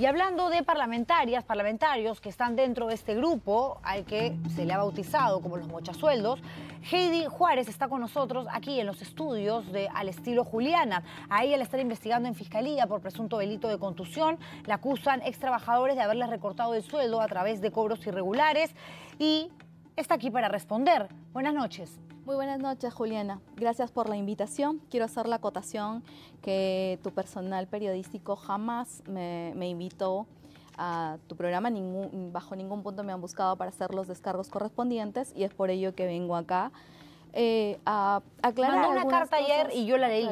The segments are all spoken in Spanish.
Y hablando de parlamentarias, parlamentarios que están dentro de este grupo al que se le ha bautizado como los mochasueldos, Heidi Juárez está con nosotros aquí en los estudios de Al Estilo Juliana. A ella la están investigando en fiscalía por presunto delito de contusión. La acusan ex trabajadores de haberles recortado el sueldo a través de cobros irregulares y está aquí para responder. Buenas noches. Muy buenas noches, Juliana. Gracias por la invitación. Quiero hacer la acotación que tu personal periodístico jamás me, invitó a tu programa, ningún, bajo ningún punto me han buscado para hacer los descargos correspondientes y es por ello que vengo acá. Eh, a aclarar Mandó una carta ayer y yo la leí.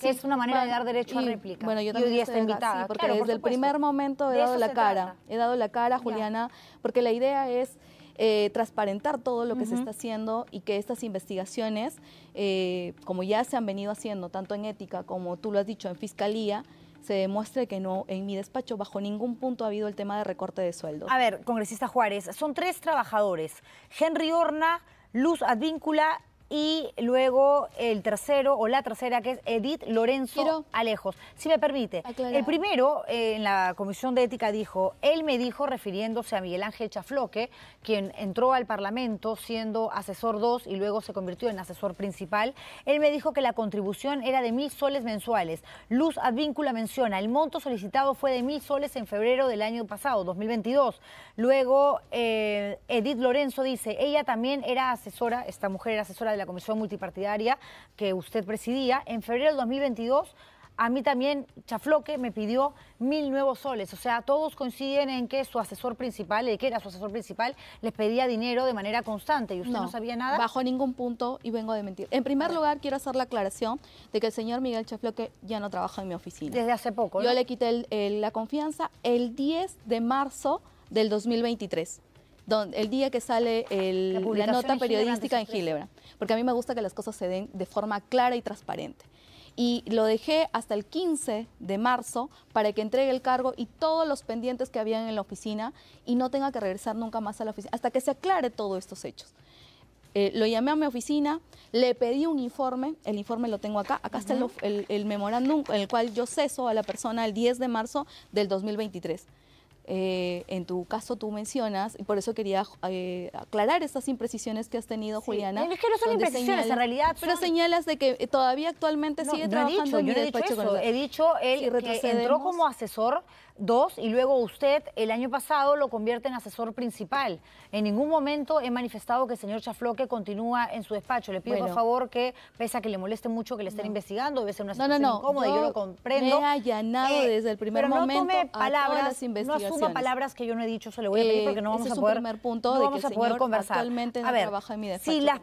que es una manera de dar derecho a réplica. Bueno, yo también y hoy invitada. porque desde el primer momento he dado la cara. He dado la cara, Juliana, porque la idea es eh, transparentar todo lo que se está haciendo y que estas investigaciones, eh, como ya se han venido haciendo, tanto en ética como tú lo has dicho, en fiscalía, se demuestre que no, en mi despacho bajo ningún punto ha habido el tema de recorte de sueldos. A ver, congresista Juárez, son tres trabajadores, Henry Horna, Luz Advíncula y luego el tercero o la tercera que es Edith Lorenzo Alejos. Si me permite, el primero eh, en la Comisión de Ética dijo, él me dijo refiriéndose a Miguel Ángel Chafloque, quien entró al Parlamento siendo asesor 2 y luego se convirtió en asesor principal, él me dijo que la contribución era de mil soles mensuales. Luz Advíncula menciona, el monto solicitado fue de mil soles en febrero del año pasado, 2022. Luego eh, Edith Lorenzo dice, ella también era asesora, esta mujer era asesora de la Comisión Multipartidaria que usted presidía, en febrero del 2022 a mí también Chafloque me pidió mil nuevos soles. O sea, todos coinciden en que su asesor principal, el eh, que era su asesor principal, les pedía dinero de manera constante y usted no, sabía nada. Bajo ningún punto y vengo de mentir. En primer lugar, quiero hacer la aclaración de que el señor Miguel Chafloque ya no trabaja en mi oficina. Desde hace poco. Yo le quité la confianza el 10 de marzo del 2023 el día que sale la, nota periodística en Gilebra, porque a mí me gusta que las cosas se den de forma clara y transparente. Y lo dejé hasta el 15 de marzo para que entregue el cargo y todos los pendientes que habían en la oficina y no tenga que regresar nunca más a la oficina, hasta que se aclare todos estos hechos. Eh, lo llamé a mi oficina, le pedí un informe, el informe lo tengo acá, acá está el memorándum en el cual yo ceso a la persona el 10 de marzo del 2023. Eh, en tu caso tú mencionas, y por eso quería eh, aclarar estas imprecisiones que has tenido, Juliana. Es que no son imprecisiones, en realidad. Pero señalas de que eh, todavía actualmente sigue trabajando en yo no he dicho él que entró como asesor dos y luego usted el año pasado lo convierte en asesor principal. En ningún momento he manifestado que el señor Chafloque continúa en su despacho. Le pido por favor que, pese a que le moleste mucho que le estén investigando, debe ser una situación incómoda, yo, yo, lo comprendo. Me ha allanado desde el primer pero momento no tome palabras, las uno palabras que yo no he dicho, se lo voy a pedir eh, porque no vamos a poder, Es un primer punto de vamos que el a poder señor conversar. Actualmente no a ver, trabaja en mi defecto. Si las